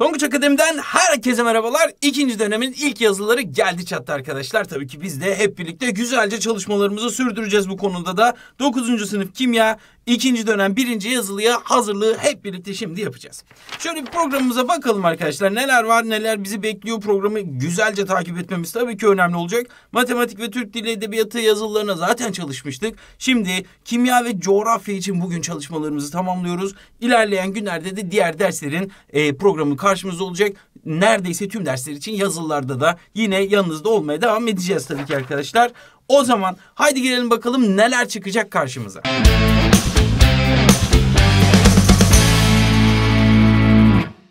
Tonguç Akademi'den herkese merhabalar. İkinci dönemin ilk yazıları geldi çattı arkadaşlar. Tabii ki biz de hep birlikte güzelce çalışmalarımızı sürdüreceğiz bu konuda da. 9. sınıf kimya İkinci dönem birinci yazılıya hazırlığı hep birlikte şimdi yapacağız. Şöyle bir programımıza bakalım arkadaşlar. Neler var neler bizi bekliyor programı güzelce takip etmemiz tabii ki önemli olacak. Matematik ve Türk Dili Edebiyatı yazılılarına zaten çalışmıştık. Şimdi kimya ve coğrafya için bugün çalışmalarımızı tamamlıyoruz. İlerleyen günlerde de diğer derslerin e, programı karşımızda olacak. Neredeyse tüm dersler için yazılılarda da yine yanınızda olmaya devam edeceğiz tabii ki arkadaşlar. O zaman haydi girelim bakalım neler çıkacak karşımıza. Müzik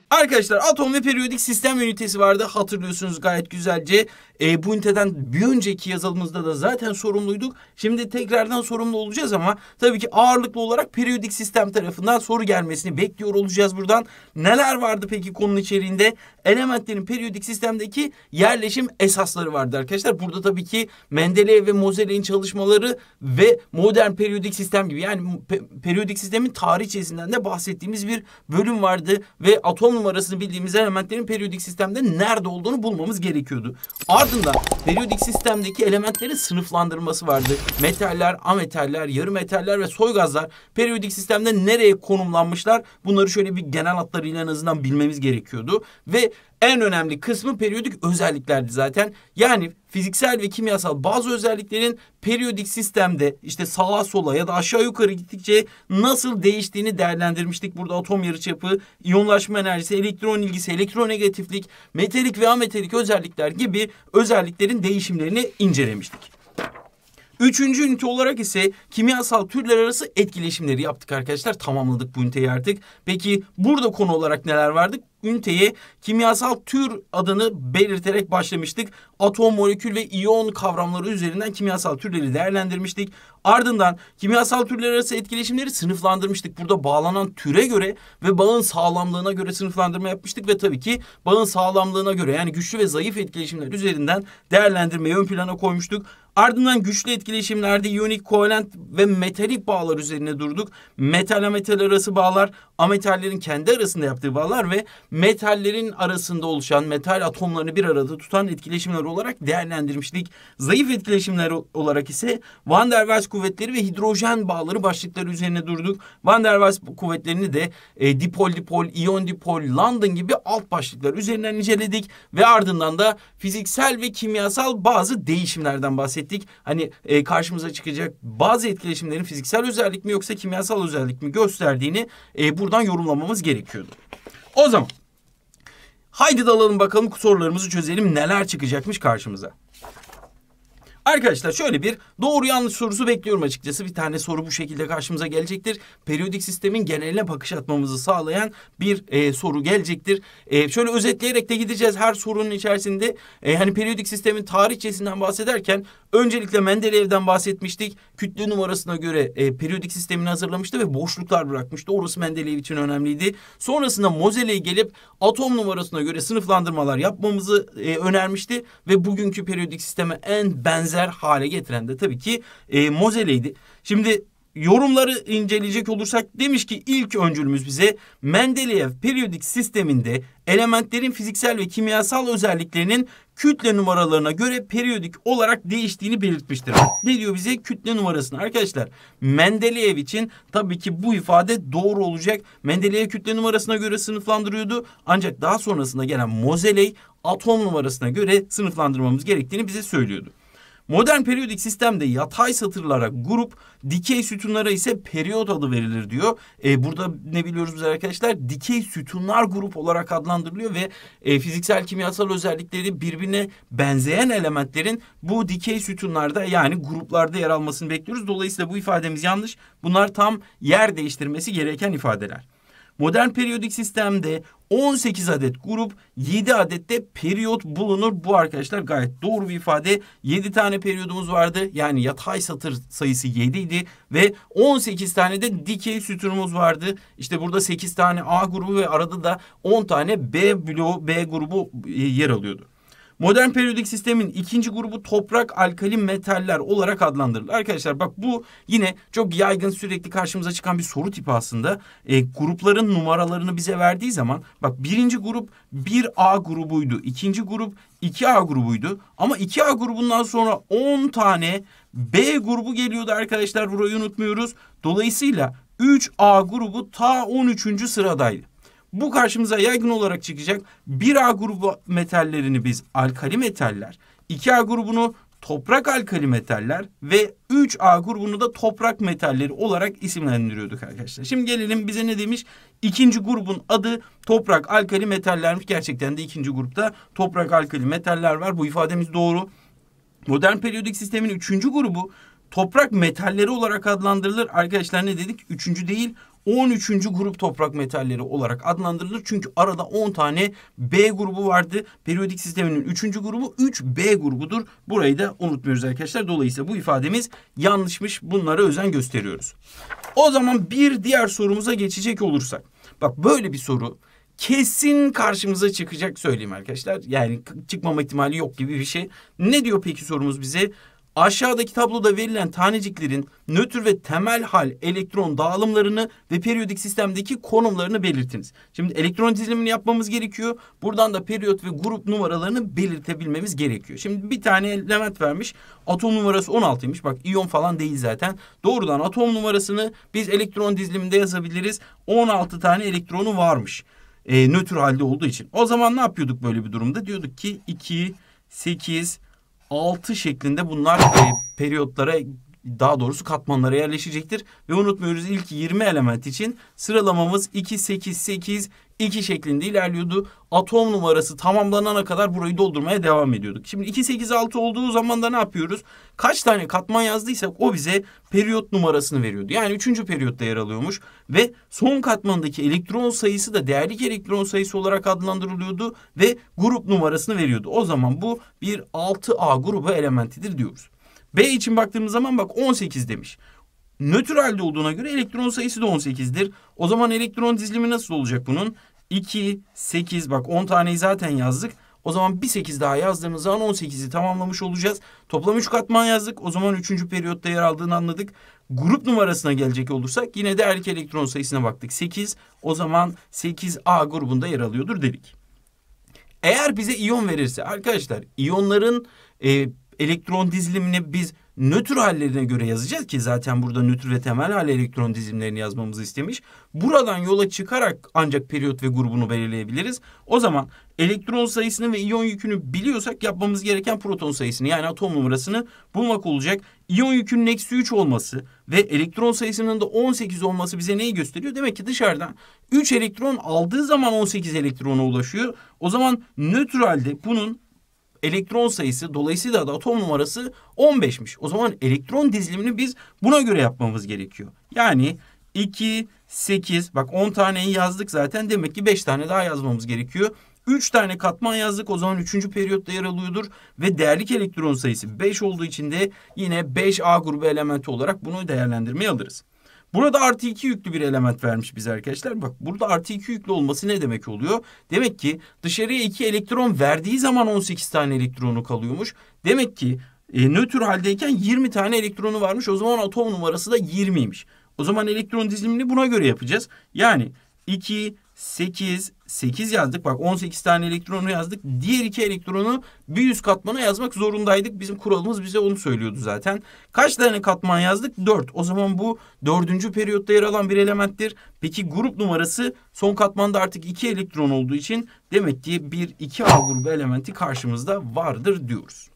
Arkadaşlar atom ve periyodik sistem ünitesi vardı. Hatırlıyorsunuz gayet güzelce. E, bu üniteden bir önceki yazılımızda da zaten sorumluyduk. Şimdi tekrardan sorumlu olacağız ama tabii ki ağırlıklı olarak periyodik sistem tarafından soru gelmesini bekliyor olacağız buradan. Neler vardı peki konunun içeriğinde? Elementlerin periyodik sistemdeki yerleşim esasları vardı arkadaşlar. Burada tabii ki Mendeleev ve Mozeley'in çalışmaları ve modern periyodik sistem gibi yani pe periyodik sistemin tarihçesinden de bahsettiğimiz bir bölüm vardı ve atom numarasını bildiğimiz elementlerin periyodik sistemde nerede olduğunu bulmamız gerekiyordu. Ardından periyodik sistemdeki elementlerin sınıflandırması vardı. Metaller, ametaller, yarı metaller ve soy gazlar periyodik sistemde nereye konumlanmışlar bunları şöyle bir genel hatlarıyla en azından bilmemiz gerekiyordu. Ve en önemli kısmı periyodik özelliklerdi zaten. Yani fiziksel ve kimyasal bazı özelliklerin periyodik sistemde işte sağa sola ya da aşağı yukarı gittikçe nasıl değiştiğini değerlendirmiştik. Burada atom yarıçapı, iyonlaşma enerjisi, elektron ilgisi, elektronegatiflik, metalik ve ametalik özellikler gibi özelliklerin değişimlerini incelemiştik. Üçüncü ünite olarak ise kimyasal türler arası etkileşimleri yaptık arkadaşlar. Tamamladık bu üniteyi artık. Peki burada konu olarak neler vardık? Üniteye kimyasal tür adını belirterek başlamıştık. Atom, molekül ve iyon kavramları üzerinden kimyasal türleri değerlendirmiştik. Ardından kimyasal türler arası etkileşimleri sınıflandırmıştık. Burada bağlanan türe göre ve bağın sağlamlığına göre sınıflandırma yapmıştık ve tabii ki bağın sağlamlığına göre yani güçlü ve zayıf etkileşimler üzerinden değerlendirmeyi ön plana koymuştuk. Ardından güçlü etkileşimlerde iyonik, kovalent ve metalik bağlar üzerine durduk. Metal ametal arası bağlar, ametallerin kendi arasında yaptığı bağlar ve metallerin arasında oluşan metal atomlarını bir arada tutan etkileşimler olarak değerlendirmiştik. Zayıf etkileşimler olarak ise Van der Waals kuvvetleri ve hidrojen bağları başlıkları üzerine durduk. Van der Waals kuvvetlerini de e, dipol dipol, iyon dipol, London gibi alt başlıklar üzerinden inceledik ve ardından da fiziksel ve kimyasal bazı değişimlerden bahsettik bahsettik. Hani e, karşımıza çıkacak bazı etkileşimlerin fiziksel özellik mi yoksa kimyasal özellik mi gösterdiğini e, buradan yorumlamamız gerekiyordu. O zaman haydi dalalım bakalım sorularımızı çözelim neler çıkacakmış karşımıza. Arkadaşlar şöyle bir doğru yanlış sorusu bekliyorum açıkçası. Bir tane soru bu şekilde karşımıza gelecektir. Periyodik sistemin geneline bakış atmamızı sağlayan bir e, soru gelecektir. E, şöyle özetleyerek de gideceğiz her sorunun içerisinde. E, hani periyodik sistemin tarihçesinden bahsederken öncelikle Mendeleev'den bahsetmiştik. Kütle numarasına göre e, periyodik sistemini hazırlamıştı ve boşluklar bırakmıştı. Orası Mendeleev için önemliydi. Sonrasında Mozeley'e gelip atom numarasına göre sınıflandırmalar yapmamızı e, önermişti ve bugünkü periyodik sisteme en benzer benzer hale getiren de tabii ki e, Mozeley'di. Şimdi yorumları inceleyecek olursak demiş ki ilk öncülümüz bize Mendeleev periyodik sisteminde elementlerin fiziksel ve kimyasal özelliklerinin kütle numaralarına göre periyodik olarak değiştiğini belirtmiştir. Ne diyor bize? Kütle numarasını. Arkadaşlar Mendeleev için tabii ki bu ifade doğru olacak. Mendeleev kütle numarasına göre sınıflandırıyordu. Ancak daha sonrasında gelen Mozeley atom numarasına göre sınıflandırmamız gerektiğini bize söylüyordu. Modern periyodik sistemde yatay satırlara grup, dikey sütunlara ise periyot adı verilir diyor. E, burada ne biliyoruz biz arkadaşlar? Dikey sütunlar grup olarak adlandırılıyor ve e, fiziksel kimyasal özellikleri birbirine benzeyen elementlerin bu dikey sütunlarda yani gruplarda yer almasını bekliyoruz. Dolayısıyla bu ifademiz yanlış. Bunlar tam yer değiştirmesi gereken ifadeler. Modern periyodik sistemde 18 adet grup 7 adet de periyot bulunur. Bu arkadaşlar gayet doğru bir ifade. 7 tane periyodumuz vardı. Yani yatay satır sayısı 7 idi ve 18 tane de dikey sütunumuz vardı. İşte burada 8 tane A grubu ve arada da 10 tane B bloğu B grubu e, yer alıyordu. Modern periyodik sistemin ikinci grubu toprak alkali metaller olarak adlandırılır. Arkadaşlar bak bu yine çok yaygın sürekli karşımıza çıkan bir soru tipi aslında. E, grupların numaralarını bize verdiği zaman bak birinci grup 1A grubuydu. ikinci grup 2A grubuydu. Ama 2A grubundan sonra 10 tane B grubu geliyordu arkadaşlar burayı unutmuyoruz. Dolayısıyla 3A grubu ta 13. sıradaydı. Bu karşımıza yaygın olarak çıkacak. 1A grubu metallerini biz alkali metaller, 2A grubunu toprak alkali metaller ve 3A grubunu da toprak metalleri olarak isimlendiriyorduk arkadaşlar. Şimdi gelelim bize ne demiş? İkinci grubun adı toprak alkali metallermiş. Gerçekten de ikinci grupta toprak alkali metaller var. Bu ifademiz doğru. Modern periyodik sistemin üçüncü grubu Toprak metalleri olarak adlandırılır. Arkadaşlar ne dedik? Üçüncü değil 13. grup toprak metalleri olarak adlandırılır. Çünkü arada 10 tane B grubu vardı. Periyodik sisteminin 3. grubu 3B grubudur. Burayı da unutmuyoruz arkadaşlar. Dolayısıyla bu ifademiz yanlışmış. Bunlara özen gösteriyoruz. O zaman bir diğer sorumuza geçecek olursak. Bak böyle bir soru kesin karşımıza çıkacak söyleyeyim arkadaşlar. Yani çıkmama ihtimali yok gibi bir şey. Ne diyor peki sorumuz bize? Aşağıdaki tabloda verilen taneciklerin nötr ve temel hal elektron dağılımlarını ve periyodik sistemdeki konumlarını belirtiniz. Şimdi elektron dizilimini yapmamız gerekiyor. Buradan da periyot ve grup numaralarını belirtebilmemiz gerekiyor. Şimdi bir tane element vermiş. Atom numarası 16'ymış. Bak iyon falan değil zaten. Doğrudan atom numarasını biz elektron diziliminde yazabiliriz. 16 tane elektronu varmış. E, nötr halde olduğu için. O zaman ne yapıyorduk böyle bir durumda? Diyorduk ki 2, 8, 6 şeklinde bunlar e, periyotlara daha doğrusu katmanlara yerleşecektir. Ve unutmuyoruz ilk 20 element için sıralamamız 2, 8, 8, 2 şeklinde ilerliyordu. Atom numarası tamamlanana kadar burayı doldurmaya devam ediyorduk. Şimdi 2, 8, 6 olduğu zaman da ne yapıyoruz? Kaç tane katman yazdıysak o bize periyot numarasını veriyordu. Yani 3. periyotta yer alıyormuş ve son katmandaki elektron sayısı da değerlik elektron sayısı olarak adlandırılıyordu ve grup numarasını veriyordu. O zaman bu bir 6A grubu elementidir diyoruz. B için baktığımız zaman bak 18 demiş. Nötr halde olduğuna göre elektron sayısı da 18'dir. O zaman elektron dizilimi nasıl olacak bunun? 2, 8 bak 10 taneyi zaten yazdık. O zaman bir 8 daha yazdığımız zaman 18'i tamamlamış olacağız. Toplam 3 katman yazdık. O zaman 3. periyotta yer aldığını anladık. Grup numarasına gelecek olursak yine de erkek elektron sayısına baktık. 8 o zaman 8A grubunda yer alıyordur dedik. Eğer bize iyon verirse arkadaşlar iyonların e, elektron dizilimini biz nötr hallerine göre yazacağız ki zaten burada nötr ve temel hal elektron dizilimlerini yazmamızı istemiş. Buradan yola çıkarak ancak periyot ve grubunu belirleyebiliriz. O zaman elektron sayısını ve iyon yükünü biliyorsak yapmamız gereken proton sayısını yani atom numarasını bulmak olacak. İyon yükünün eksi 3 olması ve elektron sayısının da 18 olması bize neyi gösteriyor? Demek ki dışarıdan 3 elektron aldığı zaman 18 elektrona ulaşıyor. O zaman nötr halde bunun elektron sayısı dolayısıyla da atom numarası 15'miş. O zaman elektron dizilimini biz buna göre yapmamız gerekiyor. Yani 2, 8 bak 10 taneyi yazdık zaten demek ki 5 tane daha yazmamız gerekiyor. 3 tane katman yazdık o zaman 3. periyotta yer alıyordur ve değerlik elektron sayısı 5 olduğu için de yine 5A grubu elementi olarak bunu değerlendirmeye alırız. Burada artı iki yüklü bir element vermiş bize arkadaşlar. Bak burada artı iki yüklü olması ne demek oluyor? Demek ki dışarıya iki elektron verdiği zaman 18 tane elektronu kalıyormuş. Demek ki e, nötr haldeyken 20 tane elektronu varmış. O zaman atom numarası da 20'ymiş. O zaman elektron dizilimini buna göre yapacağız. Yani 2, 8, 8 yazdık. Bak 18 tane elektronu yazdık. Diğer iki elektronu bir üst katmana yazmak zorundaydık. Bizim kuralımız bize onu söylüyordu zaten. Kaç tane katman yazdık? 4. O zaman bu 4. periyotta yer alan bir elementtir. Peki grup numarası son katmanda artık 2 elektron olduğu için demek ki bir 2A grubu elementi karşımızda vardır diyoruz.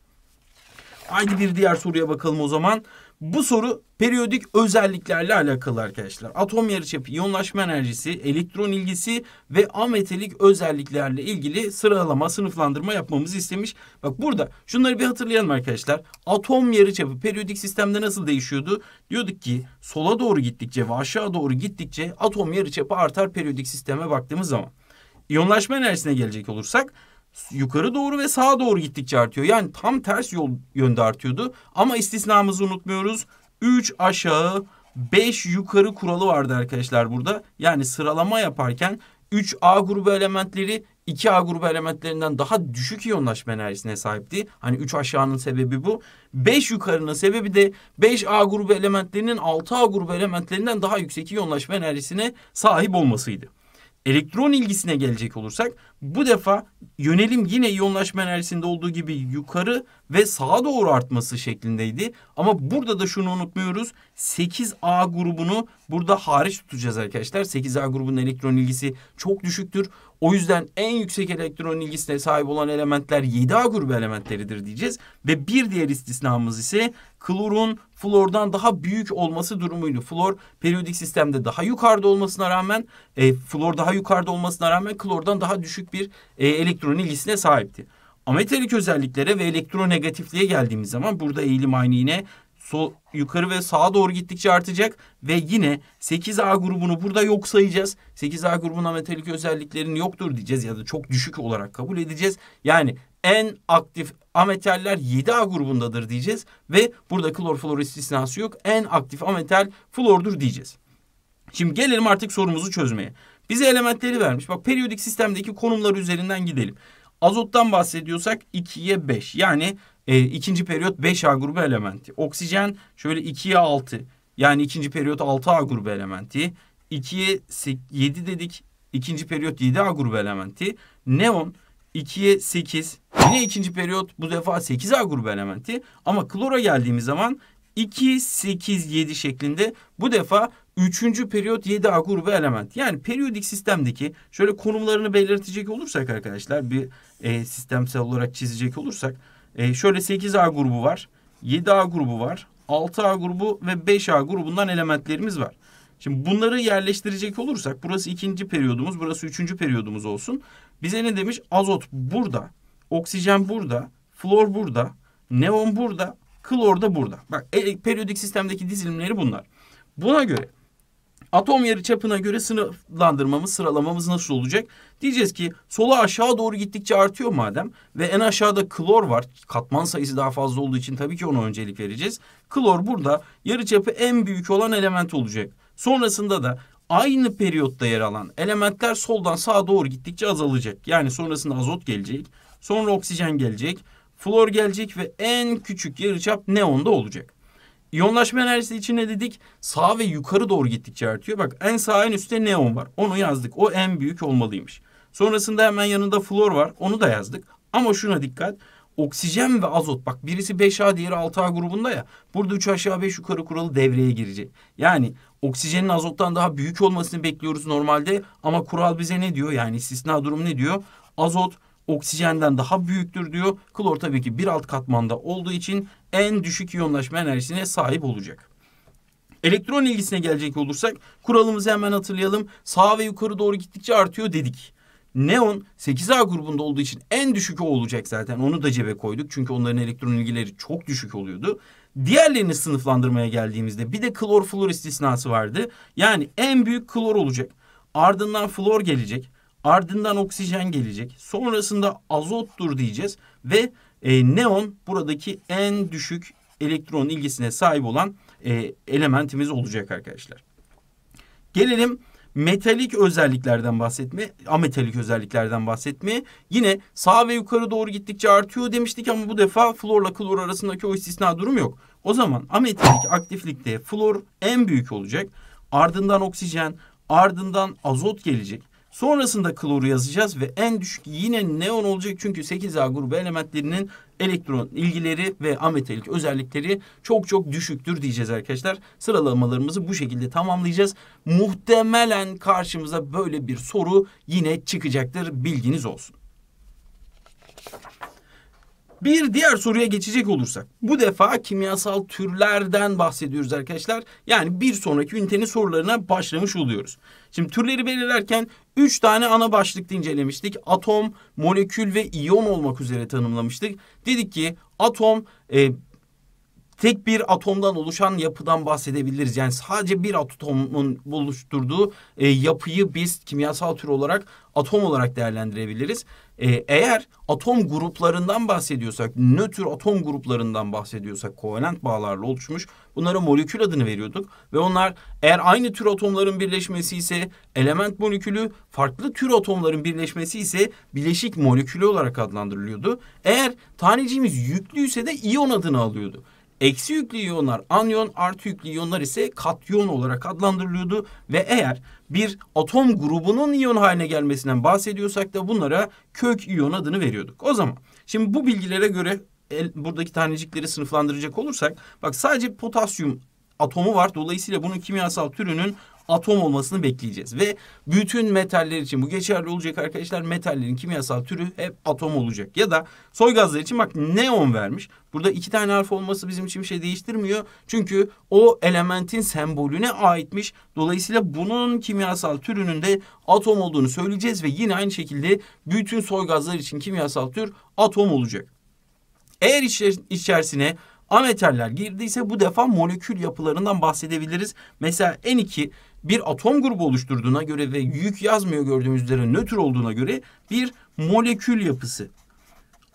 Haydi bir diğer soruya bakalım o zaman. Bu soru periyodik özelliklerle alakalı arkadaşlar. Atom yarıçapı, iyonlaşma enerjisi, elektron ilgisi ve ametelik özelliklerle ilgili sıralama, sınıflandırma yapmamızı istemiş. Bak burada şunları bir hatırlayalım arkadaşlar. Atom yarıçapı periyodik sistemde nasıl değişiyordu? Diyorduk ki sola doğru gittikçe ve aşağı doğru gittikçe atom yarıçapı artar periyodik sisteme baktığımız zaman. İyonlaşma enerjisine gelecek olursak yukarı doğru ve sağa doğru gittikçe artıyor. Yani tam ters yol yönde artıyordu. Ama istisnamızı unutmuyoruz. 3 aşağı 5 yukarı kuralı vardı arkadaşlar burada. Yani sıralama yaparken 3 A grubu elementleri 2 A grubu elementlerinden daha düşük iyonlaşma enerjisine sahipti. Hani 3 aşağının sebebi bu. 5 yukarının sebebi de 5 A grubu elementlerinin 6 A grubu elementlerinden daha yüksek iyonlaşma enerjisine sahip olmasıydı. Elektron ilgisine gelecek olursak bu defa yönelim yine yoğunlaşma enerjisinde olduğu gibi yukarı ve sağa doğru artması şeklindeydi. Ama burada da şunu unutmuyoruz. 8A grubunu burada hariç tutacağız arkadaşlar. 8A grubunun elektron ilgisi çok düşüktür. O yüzden en yüksek elektron ilgisine sahip olan elementler 7A grubu elementleridir diyeceğiz. Ve bir diğer istisnamız ise klorun flordan daha büyük olması durumuydu. Flor periyodik sistemde daha yukarıda olmasına rağmen e, flor daha yukarıda olmasına rağmen klordan daha düşük bir e, elektron ilgisine sahipti. Ametalik özelliklere ve elektronegatifliğe geldiğimiz zaman burada eğilim aynı yine sol yukarı ve sağa doğru gittikçe artacak ve yine 8A grubunu burada yok sayacağız. 8A grubunun ametalik özelliklerinin yoktur diyeceğiz ya da çok düşük olarak kabul edeceğiz. Yani en aktif ametaller 7A grubundadır diyeceğiz ve burada klor, flor, istisnası yok. En aktif ametal flordur diyeceğiz. Şimdi gelelim artık sorumuzu çözmeye. Bize elementleri vermiş. Bak periyodik sistemdeki konumlar üzerinden gidelim. Azottan bahsediyorsak 2'ye 5. Yani e, ikinci periyot 5A grubu elementi. Oksijen şöyle 2'ye 6. Yani ikinci periyot 6A grubu elementi. 2'ye 7 dedik. İkinci periyot 7A grubu elementi. Neon 2'ye 8. Yine ikinci periyot bu defa 8A grubu elementi. Ama klora geldiğimiz zaman 2, 8, 7 şeklinde bu defa Üçüncü periyot 7 akur ve element. Yani periyodik sistemdeki şöyle konumlarını belirtecek olursak arkadaşlar bir e, sistemsel olarak çizecek olursak e, şöyle 8A grubu var, 7A grubu var, 6A grubu ve 5A grubundan elementlerimiz var. Şimdi bunları yerleştirecek olursak burası ikinci periyodumuz, burası üçüncü periyodumuz olsun. Bize ne demiş? Azot burada, oksijen burada, flor burada, neon burada, klor da burada. Bak e, periyodik sistemdeki dizilimleri bunlar. Buna göre atom yarı çapına göre sınıflandırmamız, sıralamamız nasıl olacak? Diyeceğiz ki sola aşağı doğru gittikçe artıyor madem ve en aşağıda klor var. Katman sayısı daha fazla olduğu için tabii ki ona öncelik vereceğiz. Klor burada yarı çapı en büyük olan element olacak. Sonrasında da aynı periyotta yer alan elementler soldan sağa doğru gittikçe azalacak. Yani sonrasında azot gelecek, sonra oksijen gelecek, flor gelecek ve en küçük yarıçap neonda olacak. İyonlaşma enerjisi için ne dedik sağ ve yukarı doğru gittikçe artıyor. Bak en sağ en üstte neon var. Onu yazdık. O en büyük olmalıymış. Sonrasında hemen yanında flor var. Onu da yazdık. Ama şuna dikkat. Oksijen ve azot bak birisi 5A diğeri 6A grubunda ya. Burada 3 aşağı 5 yukarı kuralı devreye girecek. Yani oksijenin azottan daha büyük olmasını bekliyoruz normalde ama kural bize ne diyor? Yani istisna durum ne diyor? Azot oksijenden daha büyüktür diyor. Klor tabii ki bir alt katmanda olduğu için en düşük iyonlaşma enerjisine sahip olacak. Elektron ilgisine gelecek olursak kuralımızı hemen hatırlayalım. Sağa ve yukarı doğru gittikçe artıyor dedik. Neon 8A grubunda olduğu için en düşük o olacak zaten. Onu da cebe koyduk. Çünkü onların elektron ilgileri çok düşük oluyordu. Diğerlerini sınıflandırmaya geldiğimizde bir de klor flor istisnası vardı. Yani en büyük klor olacak. Ardından flor gelecek. Ardından oksijen gelecek. Sonrasında azottur diyeceğiz ve e, neon buradaki en düşük elektron ilgisine sahip olan e, elementimiz olacak arkadaşlar. Gelelim metalik özelliklerden bahsetme, ametalik özelliklerden bahsetme. Yine sağ ve yukarı doğru gittikçe artıyor demiştik ama bu defa florla klor arasındaki o istisna durum yok. O zaman ametalik aktiflikte flor en büyük olacak. Ardından oksijen, ardından azot gelecek. Sonrasında kloru yazacağız ve en düşük yine neon olacak çünkü 8A grubu elementlerinin elektron ilgileri ve ametalik özellikleri çok çok düşüktür diyeceğiz arkadaşlar. Sıralamalarımızı bu şekilde tamamlayacağız. Muhtemelen karşımıza böyle bir soru yine çıkacaktır. Bilginiz olsun. Bir diğer soruya geçecek olursak. Bu defa kimyasal türlerden bahsediyoruz arkadaşlar. Yani bir sonraki ünitenin sorularına başlamış oluyoruz. Şimdi türleri belirlerken 3 tane ana başlıkta incelemiştik. Atom, molekül ve iyon olmak üzere tanımlamıştık. Dedik ki atom e, tek bir atomdan oluşan yapıdan bahsedebiliriz. Yani sadece bir atomun buluşturduğu e, yapıyı biz kimyasal tür olarak atom olarak değerlendirebiliriz. E, eğer atom gruplarından bahsediyorsak, nötr atom gruplarından bahsediyorsak kovalent bağlarla oluşmuş bunlara molekül adını veriyorduk. Ve onlar eğer aynı tür atomların birleşmesi ise element molekülü, farklı tür atomların birleşmesi ise bileşik molekülü olarak adlandırılıyordu. Eğer taneciğimiz yüklüyse de iyon adını alıyordu. Eksi yüklü iyonlar anyon, artı yüklü iyonlar ise katyon olarak adlandırılıyordu ve eğer bir atom grubunun iyon haline gelmesinden bahsediyorsak da bunlara kök iyon adını veriyorduk. O zaman şimdi bu bilgilere göre el, buradaki tanecikleri sınıflandıracak olursak bak sadece potasyum atomu var. Dolayısıyla bunun kimyasal türünün atom olmasını bekleyeceğiz. Ve bütün metaller için bu geçerli olacak arkadaşlar. Metallerin kimyasal türü hep atom olacak. Ya da soy gazlar için bak neon vermiş. Burada iki tane harf olması bizim için bir şey değiştirmiyor. Çünkü o elementin sembolüne aitmiş. Dolayısıyla bunun kimyasal türünün de atom olduğunu söyleyeceğiz ve yine aynı şekilde bütün soy gazlar için kimyasal tür atom olacak. Eğer içerisine ametaller girdiyse bu defa molekül yapılarından bahsedebiliriz. Mesela N2 bir atom grubu oluşturduğuna göre ve yük yazmıyor gördüğümüz üzere nötr olduğuna göre bir molekül yapısı.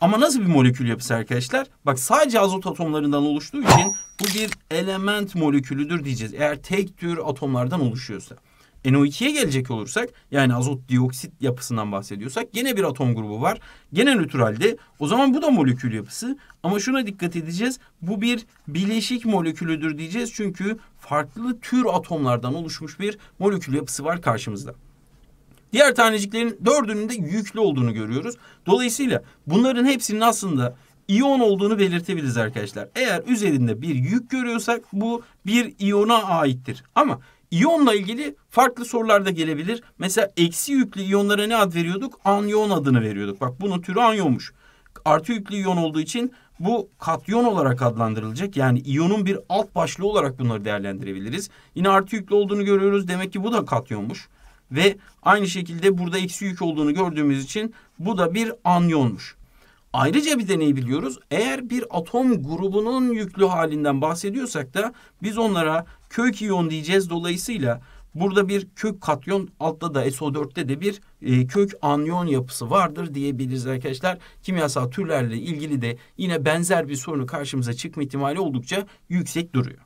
Ama nasıl bir molekül yapısı arkadaşlar? Bak sadece azot atomlarından oluştuğu için bu bir element molekülüdür diyeceğiz. Eğer tek tür atomlardan oluşuyorsa. NO2'ye gelecek olursak yani azot dioksit yapısından bahsediyorsak gene bir atom grubu var. Gene nötralde. O zaman bu da molekül yapısı. Ama şuna dikkat edeceğiz. Bu bir bileşik molekülüdür diyeceğiz. Çünkü farklı tür atomlardan oluşmuş bir molekül yapısı var karşımızda. Diğer taneciklerin dördünün de yüklü olduğunu görüyoruz. Dolayısıyla bunların hepsinin aslında iyon olduğunu belirtebiliriz arkadaşlar. Eğer üzerinde bir yük görüyorsak bu bir iyona aittir. Ama İyonla ilgili farklı sorular da gelebilir. Mesela eksi yüklü iyonlara ne ad veriyorduk? Anyon adını veriyorduk. Bak bunun türü anyonmuş. Artı yüklü iyon olduğu için bu katyon olarak adlandırılacak. Yani iyonun bir alt başlığı olarak bunları değerlendirebiliriz. Yine artı yüklü olduğunu görüyoruz. Demek ki bu da katyonmuş. Ve aynı şekilde burada eksi yük olduğunu gördüğümüz için bu da bir anyonmuş. Ayrıca bir de biliyoruz? Eğer bir atom grubunun yüklü halinden bahsediyorsak da biz onlara kök iyon diyeceğiz. Dolayısıyla burada bir kök katyon altta da SO4'te de bir e, kök anyon yapısı vardır diyebiliriz arkadaşlar. Kimyasal türlerle ilgili de yine benzer bir sorunu karşımıza çıkma ihtimali oldukça yüksek duruyor.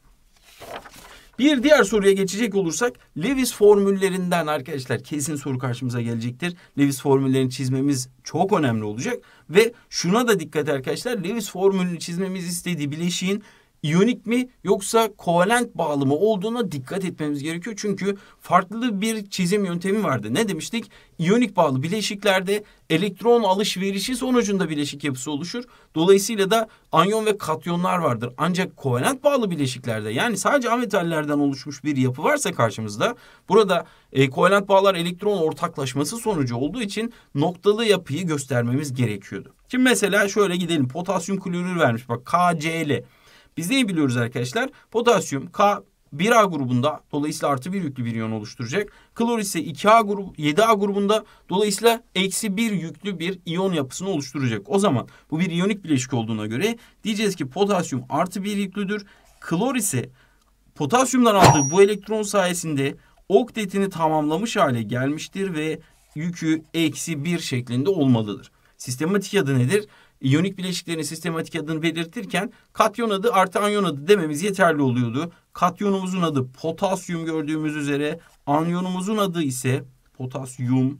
Bir diğer soruya geçecek olursak Lewis formüllerinden arkadaşlar kesin soru karşımıza gelecektir. Lewis formüllerini çizmemiz çok önemli olacak ve şuna da dikkat arkadaşlar Lewis formülünü çizmemiz istediği bileşiğin iyonik mi yoksa kovalent bağlı mı olduğuna dikkat etmemiz gerekiyor. Çünkü farklı bir çizim yöntemi vardı. Ne demiştik? İyonik bağlı bileşiklerde elektron alışverişi sonucunda bileşik yapısı oluşur. Dolayısıyla da anyon ve katyonlar vardır. Ancak kovalent bağlı bileşiklerde yani sadece ametallerden oluşmuş bir yapı varsa karşımızda burada e, kovalent bağlar elektron ortaklaşması sonucu olduğu için noktalı yapıyı göstermemiz gerekiyordu. Şimdi mesela şöyle gidelim. Potasyum klorür vermiş bak KCl. Biz neyi biliyoruz arkadaşlar? Potasyum K 1A grubunda dolayısıyla artı 1 yüklü bir iyon oluşturacak. Klor ise 2A grubu 7A grubunda dolayısıyla eksi 1 yüklü bir iyon yapısını oluşturacak. O zaman bu bir iyonik bileşik olduğuna göre diyeceğiz ki potasyum artı 1 yüklüdür. Klor ise potasyumdan aldığı bu elektron sayesinde oktetini tamamlamış hale gelmiştir ve yükü eksi 1 şeklinde olmalıdır. Sistematik adı nedir? iyonik bileşiklerin sistematik adını belirtirken katyon adı artı anyon adı dememiz yeterli oluyordu. Katyonumuzun adı potasyum gördüğümüz üzere anyonumuzun adı ise potasyum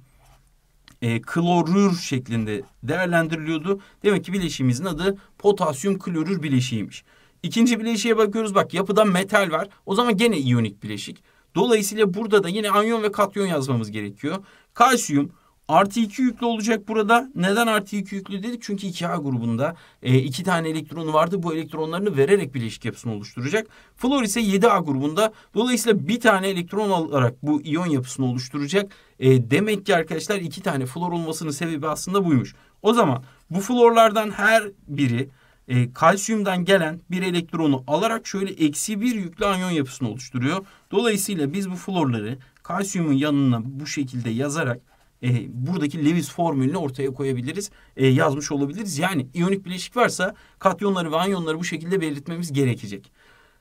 e, klorür şeklinde değerlendiriliyordu. Demek ki bileşiğimizin adı potasyum klorür bileşiğiymiş. İkinci bileşiğe bakıyoruz bak yapıda metal var. O zaman gene iyonik bileşik. Dolayısıyla burada da yine anyon ve katyon yazmamız gerekiyor. Kalsiyum Artı 2 yüklü olacak burada. Neden artı 2 yüklü dedik? Çünkü 2A grubunda e, iki tane elektronu vardı. Bu elektronlarını vererek bileşik yapısını oluşturacak. Flor ise 7A grubunda. Dolayısıyla bir tane elektron alarak bu iyon yapısını oluşturacak. E, demek ki arkadaşlar iki tane flor olmasının sebebi aslında buymuş. O zaman bu florlardan her biri e, kalsiyumdan gelen bir elektronu alarak şöyle eksi bir yüklü anyon yapısını oluşturuyor. Dolayısıyla biz bu florları kalsiyumun yanına bu şekilde yazarak e, buradaki Lewis formülünü ortaya koyabiliriz, e, yazmış olabiliriz. Yani iyonik bileşik varsa katyonları ve anyonları bu şekilde belirtmemiz gerekecek.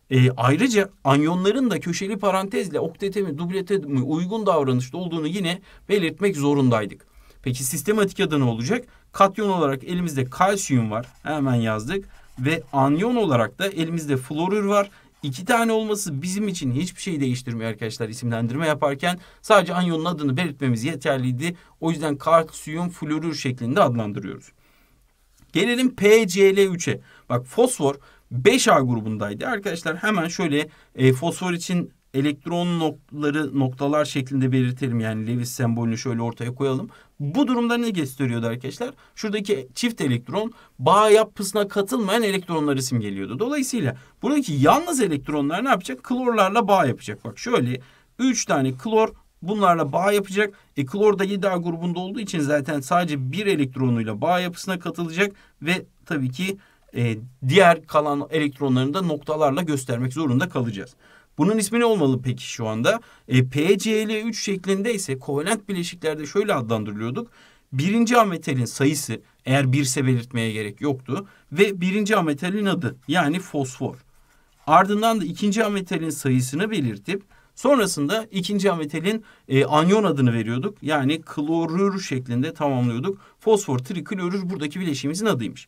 E, ayrıca anyonların da köşeli parantezle oktete mi dublete mi uygun davranışta olduğunu yine belirtmek zorundaydık. Peki sistematik adı ne olacak? Katyon olarak elimizde kalsiyum var. Hemen yazdık. Ve anyon olarak da elimizde florür var. İki tane olması bizim için hiçbir şey değiştirmiyor arkadaşlar isimlendirme yaparken. Sadece anyonun adını belirtmemiz yeterliydi. O yüzden kalsiyum florür şeklinde adlandırıyoruz. Gelelim PCl3'e. Bak fosfor 5A grubundaydı. Arkadaşlar hemen şöyle e, fosfor için elektron noktaları noktalar şeklinde belirtelim. Yani Lewis sembolünü şöyle ortaya koyalım. Bu durumda ne gösteriyordu arkadaşlar? Şuradaki çift elektron bağ yapısına katılmayan elektronlar isim geliyordu. Dolayısıyla buradaki yalnız elektronlar ne yapacak? Klorlarla bağ yapacak. Bak şöyle 3 tane klor bunlarla bağ yapacak. E klor da 7A grubunda olduğu için zaten sadece bir elektronuyla bağ yapısına katılacak ve tabii ki e, diğer kalan elektronlarını da noktalarla göstermek zorunda kalacağız. Bunun ismi ne olmalı peki şu anda? E, PCL3 şeklinde ise kovalent bileşiklerde şöyle adlandırılıyorduk. Birinci ametalin sayısı eğer birse belirtmeye gerek yoktu ve birinci ametalin adı yani fosfor. Ardından da ikinci ametalin sayısını belirtip sonrasında ikinci ametalin e, anyon adını veriyorduk. Yani klorür şeklinde tamamlıyorduk. Fosfor triklorür buradaki bileşiğimizin adıymış.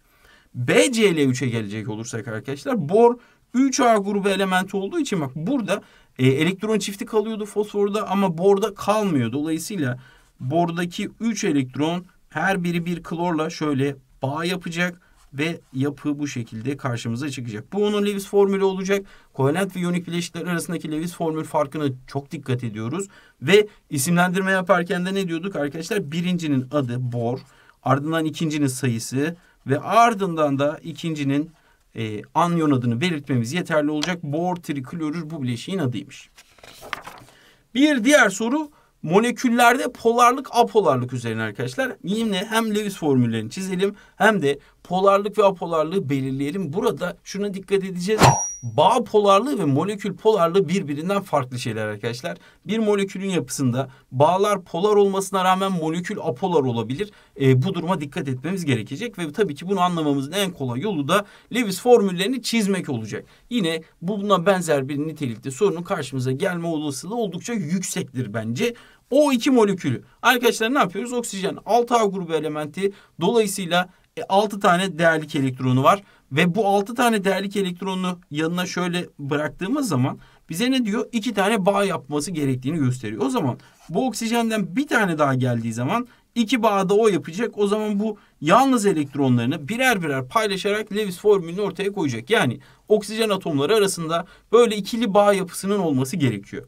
BCl3'e gelecek olursak arkadaşlar bor 3 A grubu elementi olduğu için bak burada e, elektron çifti kalıyordu fosforda ama borda kalmıyor. Dolayısıyla bordaki 3 elektron her biri bir klorla şöyle bağ yapacak ve yapı bu şekilde karşımıza çıkacak. Bu onun Lewis formülü olacak. Kovalent ve iyonik bileşikler arasındaki Lewis formül farkını çok dikkat ediyoruz. Ve isimlendirme yaparken de ne diyorduk arkadaşlar? Birincinin adı bor, ardından ikincinin sayısı ve ardından da ikincinin e, anyon adını belirtmemiz yeterli olacak. Bor triklorür bu bileşiğin adıymış. Bir diğer soru moleküllerde polarlık apolarlık üzerine arkadaşlar. Yine hem Lewis formüllerini çizelim hem de polarlık ve apolarlığı belirleyelim. Burada şuna dikkat edeceğiz bağ polarlığı ve molekül polarlığı birbirinden farklı şeyler arkadaşlar. Bir molekülün yapısında bağlar polar olmasına rağmen molekül apolar olabilir. E, bu duruma dikkat etmemiz gerekecek ve tabii ki bunu anlamamızın en kolay yolu da Lewis formüllerini çizmek olacak. Yine buna benzer bir nitelikte sorunun karşımıza gelme olasılığı oldukça yüksektir bence. o iki molekülü. Arkadaşlar ne yapıyoruz? Oksijen 6A grubu elementi dolayısıyla e, 6 tane değerli elektronu var ve bu altı tane değerlik elektronunu yanına şöyle bıraktığımız zaman bize ne diyor? İki tane bağ yapması gerektiğini gösteriyor. O zaman bu oksijenden bir tane daha geldiği zaman iki bağı da o yapacak. O zaman bu yalnız elektronlarını birer birer paylaşarak Lewis formülünü ortaya koyacak. Yani oksijen atomları arasında böyle ikili bağ yapısının olması gerekiyor.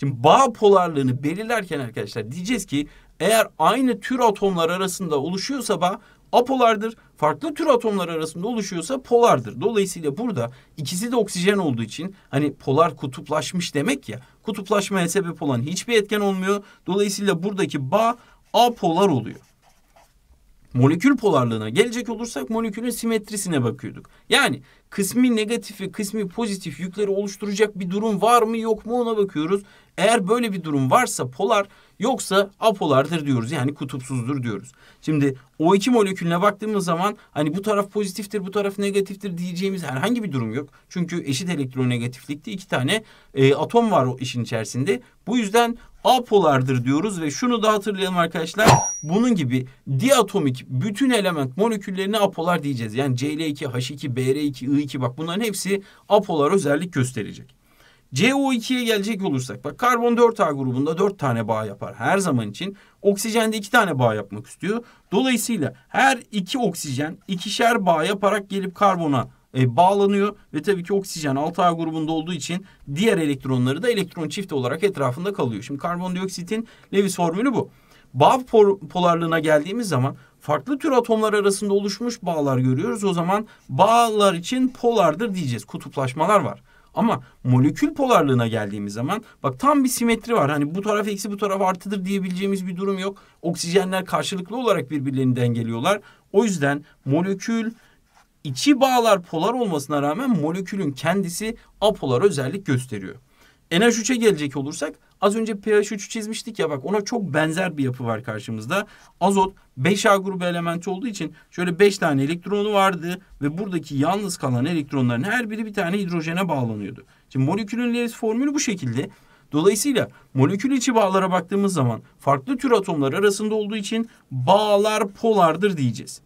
Şimdi bağ polarlığını belirlerken arkadaşlar diyeceğiz ki eğer aynı tür atomlar arasında oluşuyorsa ba apolardır. Farklı tür atomlar arasında oluşuyorsa polardır. Dolayısıyla burada ikisi de oksijen olduğu için hani polar kutuplaşmış demek ya kutuplaşmaya sebep olan hiçbir etken olmuyor. Dolayısıyla buradaki bağ apolar oluyor. Molekül polarlığına gelecek olursak molekülün simetrisine bakıyorduk. Yani kısmi negatif ve kısmi pozitif yükleri oluşturacak bir durum var mı yok mu ona bakıyoruz. Eğer böyle bir durum varsa polar Yoksa apolardır diyoruz. Yani kutupsuzdur diyoruz. Şimdi o iki molekülüne baktığımız zaman hani bu taraf pozitiftir, bu taraf negatiftir diyeceğimiz herhangi bir durum yok. Çünkü eşit elektronegatiflikte iki tane e, atom var o işin içerisinde. Bu yüzden apolardır diyoruz ve şunu da hatırlayalım arkadaşlar. Bunun gibi diatomik bütün element moleküllerine apolar diyeceğiz. Yani Cl2, H2, Br2, I2 bak bunların hepsi apolar özellik gösterecek. CO2'ye gelecek olursak bak karbon 4A grubunda 4 tane bağ yapar her zaman için. oksijen de 2 tane bağ yapmak istiyor. Dolayısıyla her iki oksijen ikişer bağ yaparak gelip karbona e, bağlanıyor ve tabii ki oksijen 6A grubunda olduğu için diğer elektronları da elektron çifti olarak etrafında kalıyor. Şimdi karbondioksitin Lewis formülü bu. Bağ polarlığına geldiğimiz zaman farklı tür atomlar arasında oluşmuş bağlar görüyoruz. O zaman bağlar için polardır diyeceğiz. Kutuplaşmalar var. Ama molekül polarlığına geldiğimiz zaman bak tam bir simetri var. Hani bu taraf eksi bu taraf artıdır diyebileceğimiz bir durum yok. Oksijenler karşılıklı olarak birbirlerini dengeliyorlar. O yüzden molekül içi bağlar polar olmasına rağmen molekülün kendisi apolar özellik gösteriyor. NH3'e gelecek olursak Az önce PH3'ü çizmiştik ya bak ona çok benzer bir yapı var karşımızda. Azot 5A grubu elementi olduğu için şöyle 5 tane elektronu vardı ve buradaki yalnız kalan elektronların her biri bir tane hidrojene bağlanıyordu. Şimdi molekülün Lewis formülü bu şekilde. Dolayısıyla molekül içi bağlara baktığımız zaman farklı tür atomlar arasında olduğu için bağlar polardır diyeceğiz.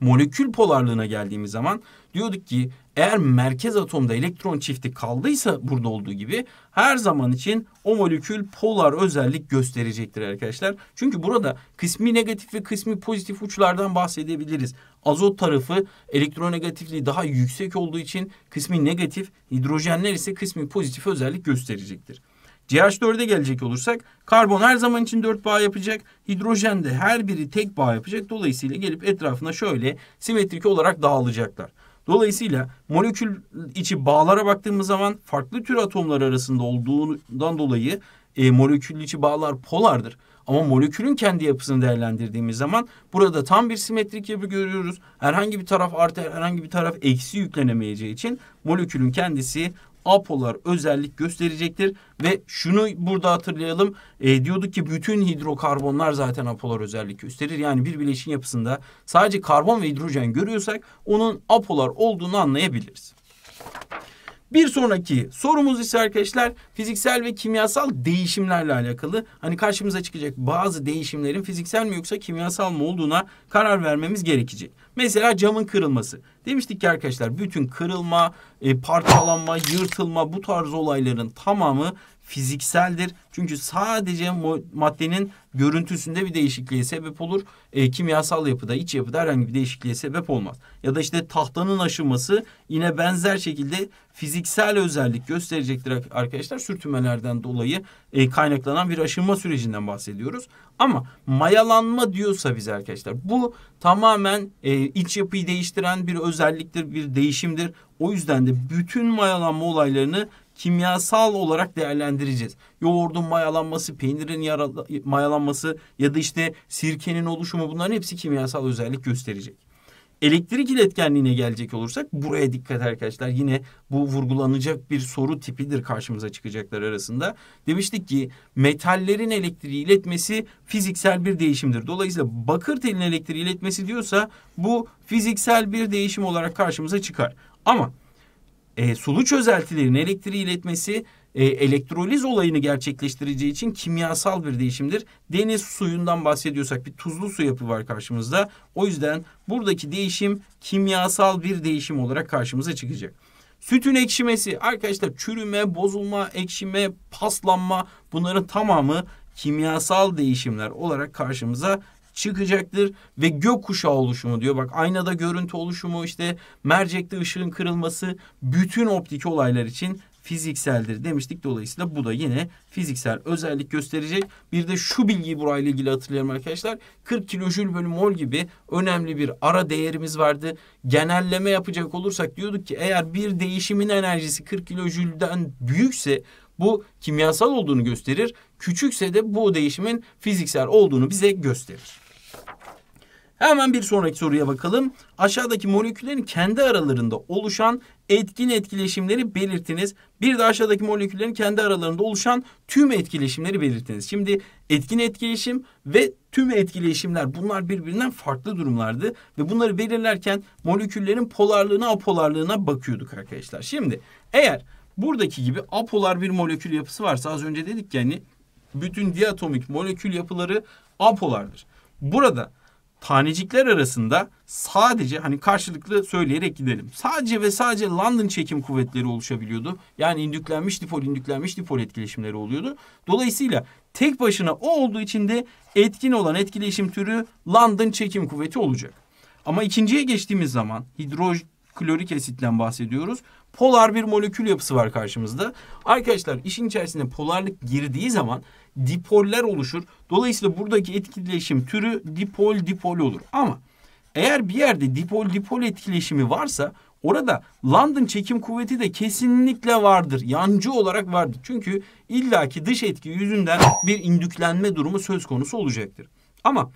Molekül polarlığına geldiğimiz zaman diyorduk ki eğer merkez atomda elektron çifti kaldıysa burada olduğu gibi her zaman için o molekül polar özellik gösterecektir arkadaşlar. Çünkü burada kısmi negatif ve kısmi pozitif uçlardan bahsedebiliriz. Azot tarafı elektronegatifliği daha yüksek olduğu için kısmi negatif, hidrojenler ise kısmi pozitif özellik gösterecektir. CH4'e gelecek olursak karbon her zaman için 4 bağ yapacak. Hidrojen de her biri tek bağ yapacak. Dolayısıyla gelip etrafına şöyle simetrik olarak dağılacaklar. Dolayısıyla molekül içi bağlara baktığımız zaman farklı tür atomlar arasında olduğundan dolayı e, molekül içi bağlar polardır. Ama molekülün kendi yapısını değerlendirdiğimiz zaman burada tam bir simetrik yapı görüyoruz. Herhangi bir taraf artı herhangi bir taraf eksi yüklenemeyeceği için molekülün kendisi apolar özellik gösterecektir. Ve şunu burada hatırlayalım. E, diyorduk ki bütün hidrokarbonlar zaten apolar özellik gösterir. Yani bir bileşin yapısında sadece karbon ve hidrojen görüyorsak onun apolar olduğunu anlayabiliriz. Bir sonraki sorumuz ise arkadaşlar fiziksel ve kimyasal değişimlerle alakalı. Hani karşımıza çıkacak bazı değişimlerin fiziksel mi yoksa kimyasal mı olduğuna karar vermemiz gerekecek. Mesela camın kırılması. Demiştik ki arkadaşlar bütün kırılma, e, parçalanma, yırtılma bu tarz olayların tamamı fizikseldir. Çünkü sadece maddenin görüntüsünde bir değişikliğe sebep olur. E, kimyasal yapıda, iç yapıda herhangi bir değişikliğe sebep olmaz. Ya da işte tahtanın aşınması yine benzer şekilde fiziksel özellik gösterecektir arkadaşlar. Sürtünmelerden dolayı e, kaynaklanan bir aşınma sürecinden bahsediyoruz. Ama mayalanma diyorsa biz arkadaşlar bu tamamen e, iç yapıyı değiştiren bir özelliktir, bir değişimdir. O yüzden de bütün mayalanma olaylarını kimyasal olarak değerlendireceğiz. Yoğurdun mayalanması, peynirin yarala, mayalanması ya da işte sirkenin oluşumu bunların hepsi kimyasal özellik gösterecek. Elektrik iletkenliğine gelecek olursak buraya dikkat arkadaşlar. Yine bu vurgulanacak bir soru tipidir karşımıza çıkacaklar arasında. Demiştik ki metallerin elektriği iletmesi fiziksel bir değişimdir. Dolayısıyla bakır telin elektriği iletmesi diyorsa bu fiziksel bir değişim olarak karşımıza çıkar. Ama e, sulu çözeltilerin elektriği iletmesi e, elektroliz olayını gerçekleştireceği için kimyasal bir değişimdir. Deniz suyundan bahsediyorsak bir tuzlu su yapı var karşımızda. O yüzden buradaki değişim kimyasal bir değişim olarak karşımıza çıkacak. Sütün ekşimesi arkadaşlar çürüme, bozulma, ekşime, paslanma bunların tamamı kimyasal değişimler olarak karşımıza çıkacaktır ve gökkuşağı oluşumu diyor. Bak aynada görüntü oluşumu işte mercekte ışığın kırılması bütün optik olaylar için fizikseldir demiştik. Dolayısıyla bu da yine fiziksel özellik gösterecek. Bir de şu bilgiyi burayla ilgili hatırlayalım arkadaşlar. 40 kilojül bölü mol gibi önemli bir ara değerimiz vardı. Genelleme yapacak olursak diyorduk ki eğer bir değişimin enerjisi 40 kilojülden büyükse bu kimyasal olduğunu gösterir. Küçükse de bu değişimin fiziksel olduğunu bize gösterir. Hemen bir sonraki soruya bakalım. Aşağıdaki moleküllerin kendi aralarında oluşan etkin etkileşimleri belirtiniz. Bir de aşağıdaki moleküllerin kendi aralarında oluşan tüm etkileşimleri belirtiniz. Şimdi etkin etkileşim ve tüm etkileşimler bunlar birbirinden farklı durumlardı. Ve bunları belirlerken moleküllerin polarlığına apolarlığına bakıyorduk arkadaşlar. Şimdi eğer buradaki gibi apolar bir molekül yapısı varsa az önce dedik ki hani bütün diatomik molekül yapıları apolardır. Burada tanecikler arasında sadece hani karşılıklı söyleyerek gidelim. Sadece ve sadece London çekim kuvvetleri oluşabiliyordu. Yani indüklenmiş dipol indüklenmiş dipol etkileşimleri oluyordu. Dolayısıyla tek başına o olduğu için de etkin olan etkileşim türü London çekim kuvveti olacak. Ama ikinciye geçtiğimiz zaman hidroklorik asitten bahsediyoruz. Polar bir molekül yapısı var karşımızda. Arkadaşlar işin içerisinde polarlık girdiği zaman dipoller oluşur. Dolayısıyla buradaki etkileşim türü dipol dipol olur. Ama eğer bir yerde dipol dipol etkileşimi varsa orada London çekim kuvveti de kesinlikle vardır. Yancı olarak vardır. Çünkü illaki dış etki yüzünden bir indüklenme durumu söz konusu olacaktır. Ama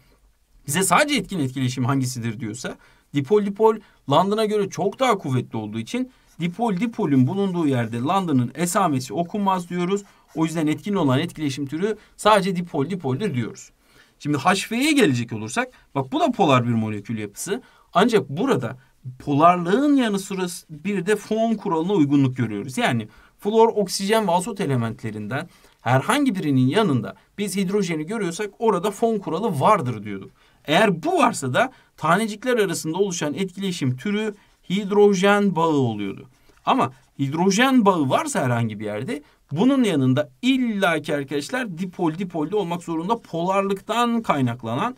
bize sadece etkin etkileşim hangisidir diyorsa dipol dipol London'a göre çok daha kuvvetli olduğu için dipol dipolün bulunduğu yerde London'ın esamesi okunmaz diyoruz. O yüzden etkin olan etkileşim türü sadece dipol dipoldir diyoruz. Şimdi HF'ye gelecek olursak bak bu da polar bir molekül yapısı. Ancak burada polarlığın yanı sıra bir de fon kuralına uygunluk görüyoruz. Yani flor, oksijen ve azot elementlerinden herhangi birinin yanında biz hidrojeni görüyorsak orada fon kuralı vardır diyorduk. Eğer bu varsa da tanecikler arasında oluşan etkileşim türü hidrojen bağı oluyordu. Ama hidrojen bağı varsa herhangi bir yerde bunun yanında illaki arkadaşlar dipol dipolde olmak zorunda polarlıktan kaynaklanan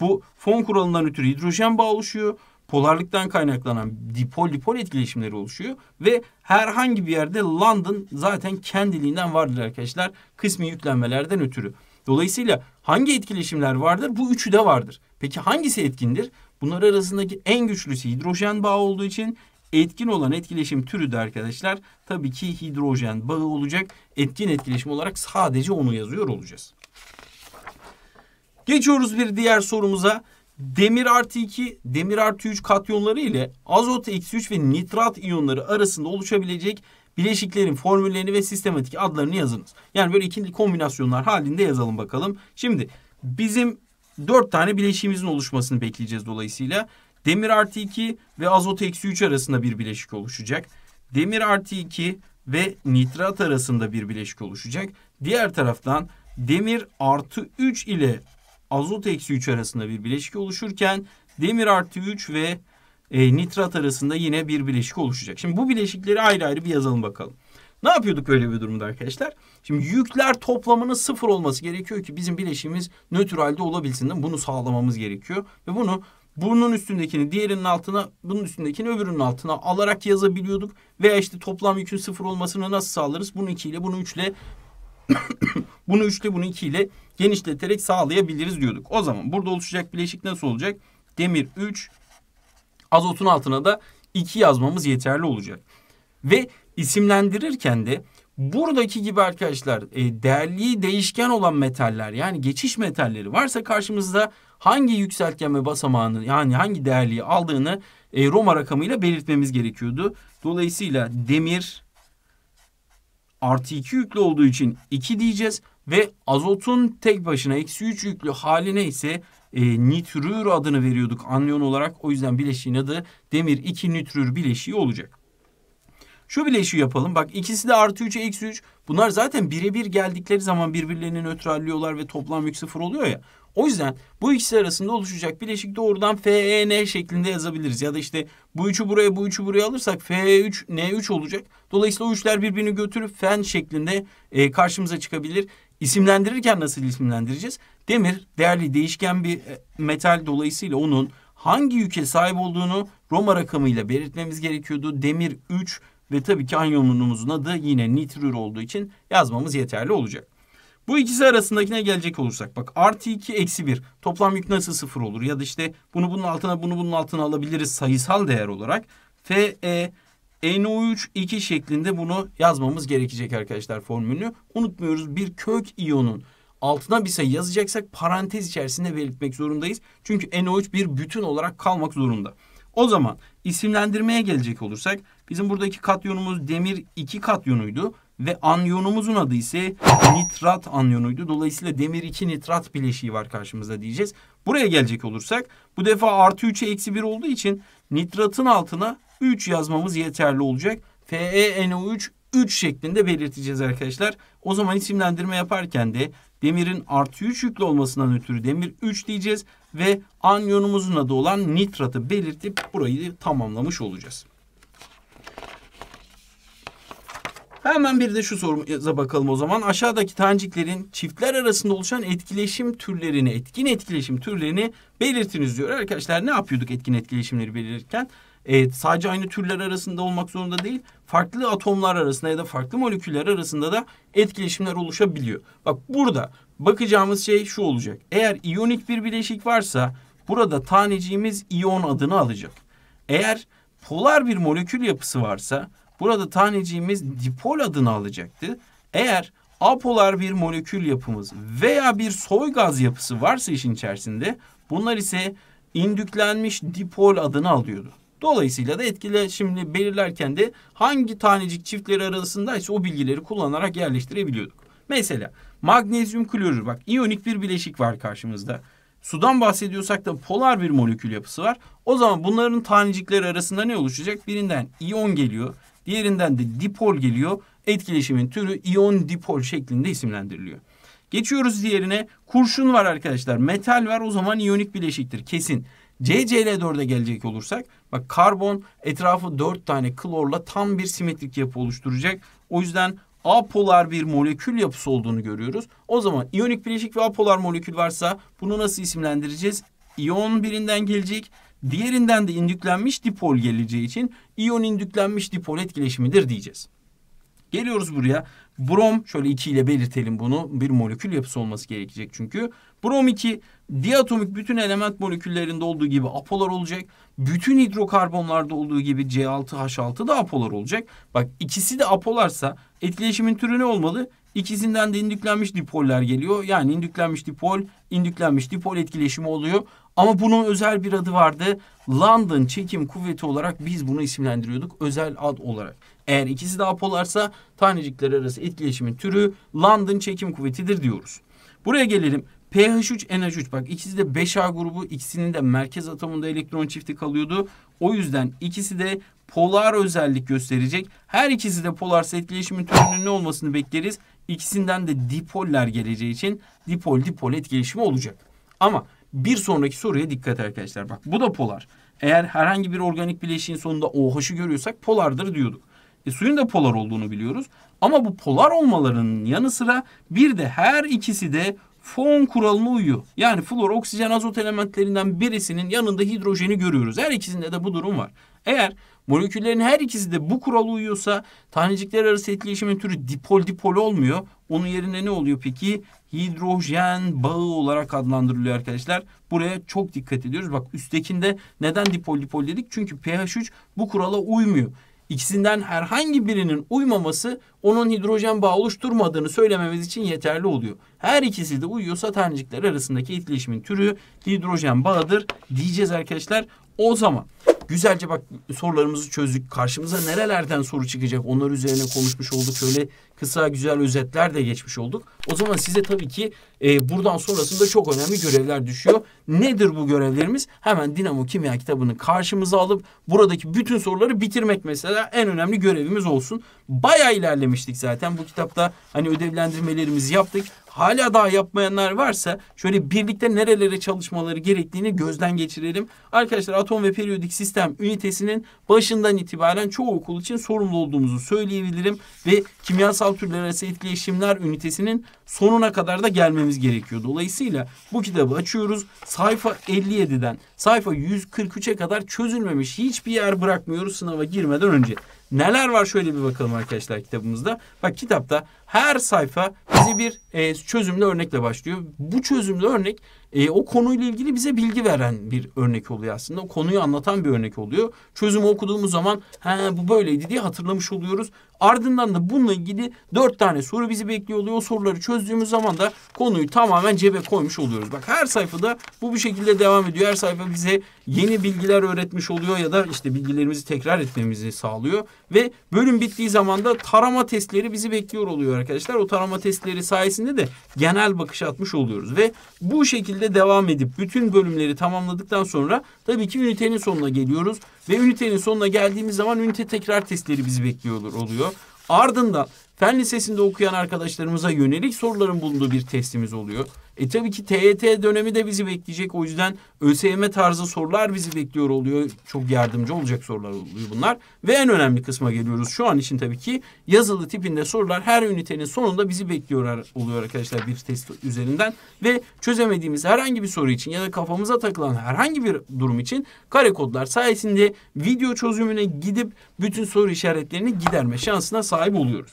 bu fon kuralından ötürü hidrojen bağı oluşuyor. Polarlıktan kaynaklanan dipol dipol etkileşimleri oluşuyor. Ve herhangi bir yerde London zaten kendiliğinden vardır arkadaşlar. Kısmi yüklenmelerden ötürü. Dolayısıyla hangi etkileşimler vardır? Bu üçü de vardır. Peki hangisi etkindir? Bunlar arasındaki en güçlüsü hidrojen bağı olduğu için Etkin olan etkileşim türü de arkadaşlar tabii ki hidrojen bağı olacak. Etkin etkileşim olarak sadece onu yazıyor olacağız. Geçiyoruz bir diğer sorumuza. Demir artı 2, demir artı 3 katyonları ile azot eksi 3 ve nitrat iyonları arasında oluşabilecek bileşiklerin formüllerini ve sistematik adlarını yazınız. Yani böyle ikili kombinasyonlar halinde yazalım bakalım. Şimdi bizim dört tane bileşiğimizin oluşmasını bekleyeceğiz dolayısıyla. Demir artı 2 ve azot eksi 3 arasında bir bileşik oluşacak. Demir artı 2 ve nitrat arasında bir bileşik oluşacak. Diğer taraftan demir artı 3 ile azot eksi 3 arasında bir bileşik oluşurken demir artı 3 ve e, nitrat arasında yine bir bileşik oluşacak. Şimdi bu bileşikleri ayrı ayrı bir yazalım bakalım. Ne yapıyorduk böyle bir durumda arkadaşlar? Şimdi yükler toplamının sıfır olması gerekiyor ki bizim bileşimimiz nötralde olabilsin. Bunu sağlamamız gerekiyor. Ve bunu bunun üstündekini diğerinin altına, bunun üstündekini öbürünün altına alarak yazabiliyorduk. Veya işte toplam yükün sıfır olmasını nasıl sağlarız? Bunu 2 ile, bunu 3 ile, bunu 3 ile, bunu 2 ile genişleterek sağlayabiliriz diyorduk. O zaman burada oluşacak bileşik nasıl olacak? Demir 3, azotun altına da 2 yazmamız yeterli olacak. Ve isimlendirirken de Buradaki gibi arkadaşlar e, değerliği değişken olan metaller yani geçiş metalleri varsa karşımızda hangi yükseltgen ve basamağını yani hangi değerliği aldığını e, Roma rakamıyla belirtmemiz gerekiyordu. Dolayısıyla demir artı 2 yüklü olduğu için 2 diyeceğiz ve azotun tek başına eksi 3 yüklü haline ise e, nitrür adını veriyorduk anyon olarak. O yüzden bileşiğin adı demir 2 nitrür bileşiği olacak. Şu bileşi yapalım. Bak ikisi de artı 3'e eksi 3. Bunlar zaten birebir geldikleri zaman birbirlerini nötrallüyorlar ve toplam yük sıfır oluyor ya. O yüzden bu ikisi arasında oluşacak bileşik doğrudan FEN şeklinde yazabiliriz. Ya da işte bu üçü buraya bu üçü buraya alırsak F3 N3 olacak. Dolayısıyla o üçler birbirini götürüp fen şeklinde e, karşımıza çıkabilir. İsimlendirirken nasıl isimlendireceğiz? Demir değerli değişken bir e, metal dolayısıyla onun hangi yüke sahip olduğunu Roma rakamıyla belirtmemiz gerekiyordu. Demir 3, ve tabii ki anyonumuzun adı yine nitrür olduğu için yazmamız yeterli olacak. Bu ikisi arasındakine gelecek olursak bak artı 2 eksi 1 toplam yük nasıl sıfır olur ya da işte bunu bunun altına bunu bunun altına alabiliriz sayısal değer olarak. Fe NO3 2 şeklinde bunu yazmamız gerekecek arkadaşlar formülünü. Unutmuyoruz bir kök iyonun altına bir sayı yazacaksak parantez içerisinde belirtmek zorundayız. Çünkü NO3 bir bütün olarak kalmak zorunda. O zaman isimlendirmeye gelecek olursak Bizim buradaki katyonumuz demir 2 katyonuydu ve anyonumuzun adı ise nitrat anyonuydu. Dolayısıyla demir 2 nitrat bileşiği var karşımızda diyeceğiz. Buraya gelecek olursak bu defa artı 3'e eksi 1 olduğu için nitratın altına 3 yazmamız yeterli olacak. FeNO3 3 şeklinde belirteceğiz arkadaşlar. O zaman isimlendirme yaparken de demirin artı 3 yüklü olmasından ötürü demir 3 diyeceğiz. Ve anyonumuzun adı olan nitratı belirtip burayı tamamlamış olacağız. Hemen bir de şu sorumuza bakalım o zaman. Aşağıdaki taneciklerin çiftler arasında oluşan etkileşim türlerini, etkin etkileşim türlerini belirtiniz diyor. Arkadaşlar ne yapıyorduk etkin etkileşimleri belirtirken? Evet, sadece aynı türler arasında olmak zorunda değil, farklı atomlar arasında ya da farklı moleküller arasında da etkileşimler oluşabiliyor. Bak burada bakacağımız şey şu olacak. Eğer iyonik bir bileşik varsa burada taneciğimiz iyon adını alacak. Eğer polar bir molekül yapısı varsa Burada taneciğimiz dipol adını alacaktı. Eğer apolar bir molekül yapımız veya bir soy gaz yapısı varsa işin içerisinde bunlar ise indüklenmiş dipol adını alıyordu. Dolayısıyla da etkileşimini belirlerken de hangi tanecik çiftleri arasındaysa o bilgileri kullanarak yerleştirebiliyorduk. Mesela magnezyum klorür bak iyonik bir bileşik var karşımızda. Sudan bahsediyorsak da polar bir molekül yapısı var. O zaman bunların tanecikleri arasında ne oluşacak? Birinden iyon geliyor. Diğerinden de dipol geliyor. Etkileşimin türü iyon dipol şeklinde isimlendiriliyor. Geçiyoruz diğerine. Kurşun var arkadaşlar. Metal var o zaman iyonik bileşiktir kesin. CCl4'e gelecek olursak bak karbon etrafı 4 tane klorla tam bir simetrik yapı oluşturacak. O yüzden apolar bir molekül yapısı olduğunu görüyoruz. O zaman iyonik bileşik ve apolar molekül varsa bunu nasıl isimlendireceğiz? İyon birinden gelecek. Diğerinden de indüklenmiş dipol geleceği için iyon indüklenmiş dipol etkileşimidir diyeceğiz. Geliyoruz buraya. Brom şöyle 2 ile belirtelim bunu. Bir molekül yapısı olması gerekecek çünkü. Brom 2 diatomik bütün element moleküllerinde olduğu gibi apolar olacak. Bütün hidrokarbonlarda olduğu gibi C6H6 da apolar olacak. Bak ikisi de apolarsa etkileşimin türü ne olmalı? İkisinden de indüklenmiş dipoller geliyor. Yani indüklenmiş dipol, indüklenmiş dipol etkileşimi oluyor. Ama bunun özel bir adı vardı. London çekim kuvveti olarak biz bunu isimlendiriyorduk özel ad olarak. Eğer ikisi de apolarsa tanecikler arası etkileşimin türü London çekim kuvvetidir diyoruz. Buraya gelelim. pH3 NH3 bak ikisi de 5A grubu ikisinin de merkez atomunda elektron çifti kalıyordu. O yüzden ikisi de polar özellik gösterecek. Her ikisi de polarsa etkileşimin türünün ne olmasını bekleriz? İkisinden de dipoller geleceği için dipol dipol etkileşimi olacak. Ama bir sonraki soruya dikkat arkadaşlar. Bak bu da polar. Eğer herhangi bir organik bileşiğin sonunda OH'ı görüyorsak polardır diyorduk. E, suyun da polar olduğunu biliyoruz. Ama bu polar olmalarının yanı sıra bir de her ikisi de fon kuralına uyuyor. Yani flor, oksijen, azot elementlerinden birisinin yanında hidrojeni görüyoruz. Her ikisinde de bu durum var. Eğer Moleküllerin her ikisi de bu kuralı uyuyorsa tanecikler arası etkileşimin türü dipol dipol olmuyor. Onun yerine ne oluyor peki? Hidrojen bağı olarak adlandırılıyor arkadaşlar. Buraya çok dikkat ediyoruz. Bak üsttekinde neden dipol dipol dedik? Çünkü pH 3 bu kurala uymuyor. İkisinden herhangi birinin uymaması onun hidrojen bağı oluşturmadığını söylememiz için yeterli oluyor. Her ikisi de uyuyorsa tanecikler arasındaki etkileşimin türü hidrojen bağıdır diyeceğiz arkadaşlar. O zaman Güzelce bak sorularımızı çözdük. Karşımıza nerelerden soru çıkacak onlar üzerine konuşmuş olduk. Şöyle kısa güzel özetler de geçmiş olduk. O zaman size tabii ki e, buradan sonrasında çok önemli görevler düşüyor. Nedir bu görevlerimiz? Hemen Dinamo Kimya kitabını karşımıza alıp buradaki bütün soruları bitirmek mesela en önemli görevimiz olsun. Baya ilerlemiştik zaten. Bu kitapta hani ödevlendirmelerimizi yaptık hala daha yapmayanlar varsa şöyle birlikte nerelere çalışmaları gerektiğini gözden geçirelim. Arkadaşlar atom ve periyodik sistem ünitesinin başından itibaren çoğu okul için sorumlu olduğumuzu söyleyebilirim ve kimyasal türler arası etkileşimler ünitesinin sonuna kadar da gelmemiz gerekiyor. Dolayısıyla bu kitabı açıyoruz. Sayfa 57'den sayfa 143'e kadar çözülmemiş hiçbir yer bırakmıyoruz sınava girmeden önce. Neler var şöyle bir bakalım arkadaşlar kitabımızda. Bak kitapta her sayfa bizi bir e, çözümlü örnekle başlıyor. Bu çözümlü örnek e, o konuyla ilgili bize bilgi veren bir örnek oluyor aslında. O konuyu anlatan bir örnek oluyor. Çözümü okuduğumuz zaman he bu böyleydi diye hatırlamış oluyoruz Ardından da bununla ilgili dört tane soru bizi bekliyor oluyor. O soruları çözdüğümüz zaman da konuyu tamamen cebe koymuş oluyoruz. Bak her sayfada bu bir şekilde devam ediyor. Her sayfa bize yeni bilgiler öğretmiş oluyor ya da işte bilgilerimizi tekrar etmemizi sağlıyor. Ve bölüm bittiği zaman da tarama testleri bizi bekliyor oluyor arkadaşlar. O tarama testleri sayesinde de genel bakış atmış oluyoruz. Ve bu şekilde devam edip bütün bölümleri tamamladıktan sonra tabii ki ünitenin sonuna geliyoruz. Ve ünitenin sonuna geldiğimiz zaman ünite tekrar testleri bizi bekliyor oluyor. Ardından Fen Lisesi'nde okuyan arkadaşlarımıza yönelik soruların bulunduğu bir testimiz oluyor. E tabii ki TYT e dönemi de bizi bekleyecek. O yüzden ÖSYM tarzı sorular bizi bekliyor oluyor. Çok yardımcı olacak sorular oluyor bunlar. Ve en önemli kısma geliyoruz. Şu an için tabii ki yazılı tipinde sorular her ünitenin sonunda bizi bekliyor oluyor arkadaşlar bir test üzerinden. Ve çözemediğimiz herhangi bir soru için ya da kafamıza takılan herhangi bir durum için kare kodlar sayesinde video çözümüne gidip bütün soru işaretlerini giderme şansına sahip oluyoruz.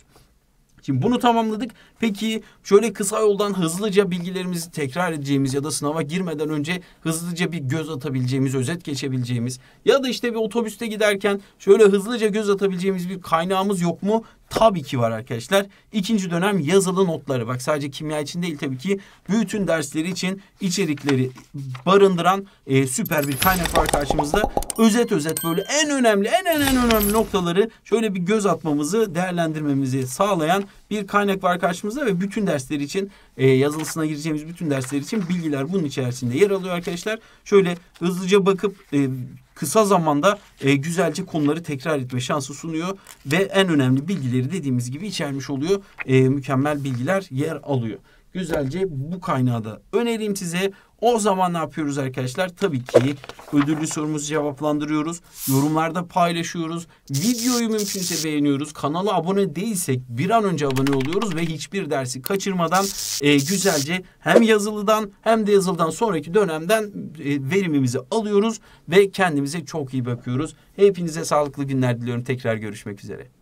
Şimdi bunu tamamladık. Peki şöyle kısa yoldan hızlıca bilgilerimizi tekrar edeceğimiz ya da sınava girmeden önce hızlıca bir göz atabileceğimiz, özet geçebileceğimiz ya da işte bir otobüste giderken şöyle hızlıca göz atabileceğimiz bir kaynağımız yok mu? Tabii ki var arkadaşlar. İkinci dönem yazılı notları. Bak sadece kimya için değil tabii ki bütün dersleri için içerikleri barındıran e, süper bir kaynak var karşımızda. Özet özet böyle en önemli en en en önemli noktaları şöyle bir göz atmamızı değerlendirmemizi sağlayan bir kaynak var karşımızda karşımıza ve bütün dersler için e, yazılısına gireceğimiz bütün dersler için bilgiler bunun içerisinde yer alıyor arkadaşlar. Şöyle hızlıca bakıp e, kısa zamanda e, güzelce konuları tekrar etme şansı sunuyor ve en önemli bilgileri dediğimiz gibi içermiş oluyor. E, mükemmel bilgiler yer alıyor. Güzelce bu kaynağı da önereyim size. O zaman ne yapıyoruz arkadaşlar? Tabii ki ödüllü sorumuzu cevaplandırıyoruz. Yorumlarda paylaşıyoruz. Videoyu mümkünse beğeniyoruz. Kanala abone değilsek bir an önce abone oluyoruz ve hiçbir dersi kaçırmadan e, güzelce hem yazılıdan hem de yazılıdan sonraki dönemden e, verimimizi alıyoruz ve kendimize çok iyi bakıyoruz. Hepinize sağlıklı günler diliyorum. Tekrar görüşmek üzere.